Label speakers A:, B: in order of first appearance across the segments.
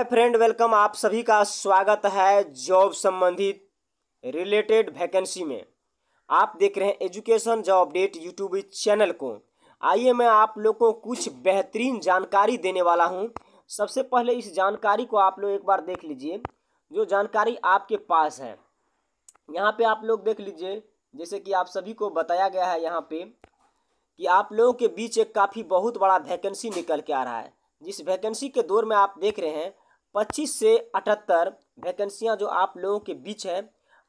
A: hi friend welcome आप सभी का स्वागत है जॉब संबंधित रिलेटेड वैकेंसी में आप देख रहे हैं education job update YouTube channel को आइए मैं आप लोग को कुछ बेहतरीन जानकारी देने वाला हूं सबसे पहले इस जानकारी को आप लोग एक बार देख लीजिए जो जानकारी आपके पास है यहाँ पे आप लोग देख लीजिए जैसे कि आप सभी को बताया गया है यहाँ पे कि आप लोगों के बीच एक काफ़ी बहुत बड़ा वैकेंसी निकल के आ रहा है जिस वैकेंसी के दौर में आप देख रहे हैं पच्चीस से अठहत्तर वैकेंसियाँ जो आप लोगों के बीच है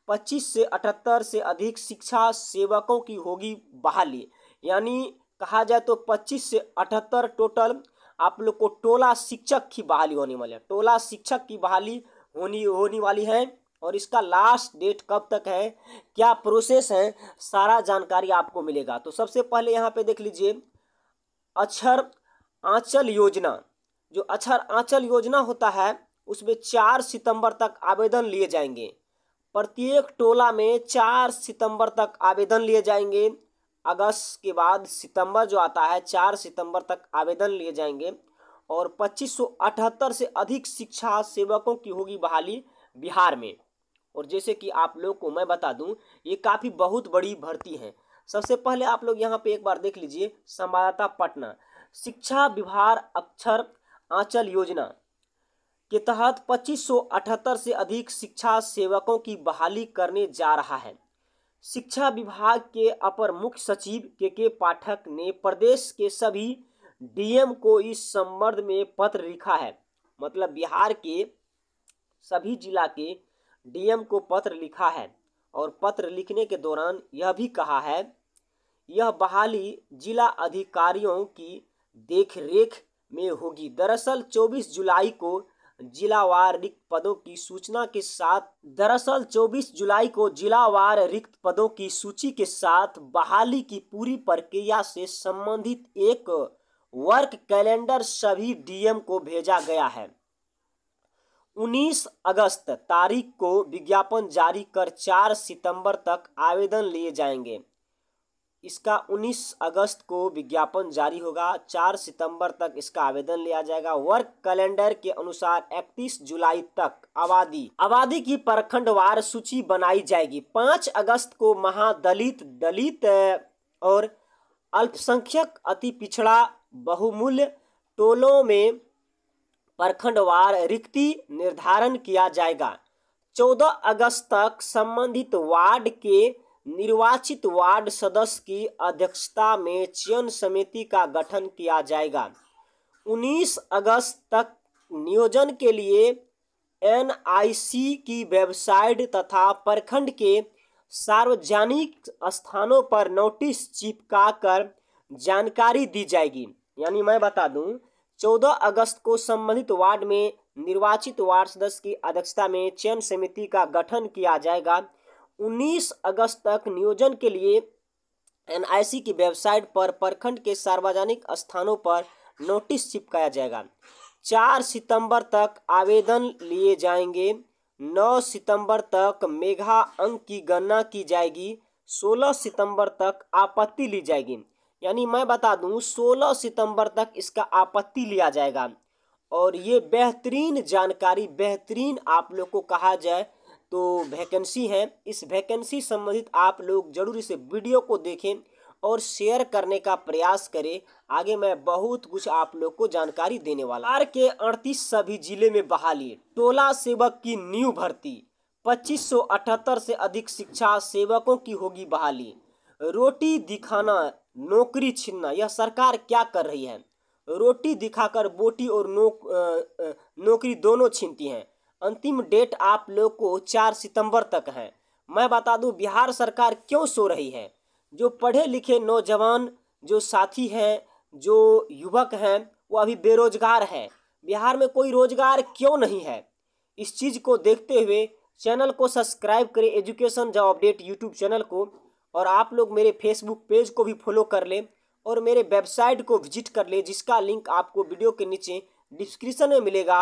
A: पच्चीस से अठहत्तर से अधिक शिक्षा सेवकों की होगी बहाली यानी कहा जाए तो पच्चीस से अठहत्तर टोटल आप लोग को टोला शिक्षक की बहाली होने वाली है टोला शिक्षक की बहाली होनी होने वाली है और इसका लास्ट डेट कब तक है क्या प्रोसेस है सारा जानकारी आपको मिलेगा तो सबसे पहले यहाँ पे देख लीजिए अक्षर आंचल योजना जो अक्षर आंचल योजना होता है उसमें चार सितंबर तक आवेदन लिए जाएंगे प्रत्येक टोला में चार सितंबर तक आवेदन लिए जाएंगे अगस्त के बाद सितंबर जो आता है चार सितंबर तक आवेदन लिए जाएंगे और 2578 से अधिक शिक्षा सेवकों की होगी बहाली बिहार में और जैसे कि आप लोग को मैं बता दूं ये काफ़ी बहुत बड़ी भर्ती है सबसे पहले आप लोग यहाँ पे एक बार देख लीजिए संवाददाता पटना शिक्षा विभाग अक्षर आंचल योजना के तहत 2578 से अधिक शिक्षा सेवकों की बहाली करने जा रहा है शिक्षा विभाग के अपर मुख्य सचिव के के पाठक ने प्रदेश के सभी डीएम को इस संबंध में पत्र लिखा है मतलब बिहार के सभी जिला के डीएम को पत्र लिखा है और पत्र लिखने के दौरान यह भी कहा है यह बहाली जिला अधिकारियों की देखरेख में होगी दरअसल 24 जुलाई को जिलावार रिक्त पदों की सूचना के साथ दरअसल 24 जुलाई को जिलावार रिक्त पदों की सूची के साथ बहाली की पूरी प्रक्रिया से संबंधित एक वर्क कैलेंडर सभी डीएम को भेजा गया है 19 अगस्त तारीख को विज्ञापन जारी कर 4 सितंबर तक आवेदन लिए जाएंगे इसका 19 अगस्त को विज्ञापन जारी होगा 4 सितंबर तक इसका आवेदन लिया जाएगा वर्क कैलेंडर के अनुसार 31 जुलाई तक आबादी आबादी की प्रखंडवार सूची बनाई जाएगी 5 अगस्त को महादलित दलित और अल्पसंख्यक अति पिछड़ा बहुमूल्य टोलों में प्रखंडवार रिक्ति निर्धारण किया जाएगा 14 अगस्त तक संबंधित वार्ड के निर्वाचित वार्ड सदस्य की अध्यक्षता में चयन समिति का गठन किया जाएगा 19 अगस्त तक नियोजन के लिए एनआईसी की वेबसाइट तथा प्रखंड के सार्वजनिक स्थानों पर नोटिस चिपका कर जानकारी दी जाएगी यानी मैं बता दूं 14 अगस्त को संबंधित वार्ड में निर्वाचित वार्ड सदस्य की अध्यक्षता में चयन समिति का गठन किया जाएगा 19 अगस्त तक नियोजन के लिए एनआईसी की वेबसाइट पर प्रखंड के सार्वजनिक स्थानों पर नोटिस चिपकाया जाएगा चार सितंबर तक आवेदन लिए जाएंगे नौ सितंबर तक मेघा अंक की गणना की जाएगी सोलह सितंबर तक आपत्ति ली जाएगी यानी मैं बता दूं सोलह सितंबर तक इसका आपत्ति लिया जाएगा और ये बेहतरीन जानकारी बेहतरीन आप लोग को कहा जाए तो वैकेंसी है इस वैकेंसी संबंधित आप लोग जरूर इस वीडियो को देखें और शेयर करने का प्रयास करें आगे मैं बहुत कुछ आप लोग को जानकारी देने वाला आर के अड़तीस सभी जिले में बहाली टोला सेवक की न्यू भर्ती 2578 से अधिक शिक्षा सेवकों की होगी बहाली रोटी दिखाना नौकरी छीनना यह सरकार क्या कर रही है रोटी दिखाकर बोटी और नौ नौकरी दोनों छीनती हैं अंतिम डेट आप लोग को चार सितंबर तक है मैं बता दूं बिहार सरकार क्यों सो रही है जो पढ़े लिखे नौजवान जो साथी हैं जो युवक हैं वो अभी बेरोजगार हैं बिहार में कोई रोजगार क्यों नहीं है इस चीज़ को देखते हुए चैनल को सब्सक्राइब करें education job update YouTube channel को और आप लोग मेरे फेसबुक पेज को भी फॉलो कर लें और मेरे वेबसाइट को विजिट कर लें जिसका लिंक आपको वीडियो के नीचे डिस्क्रिप्शन में मिलेगा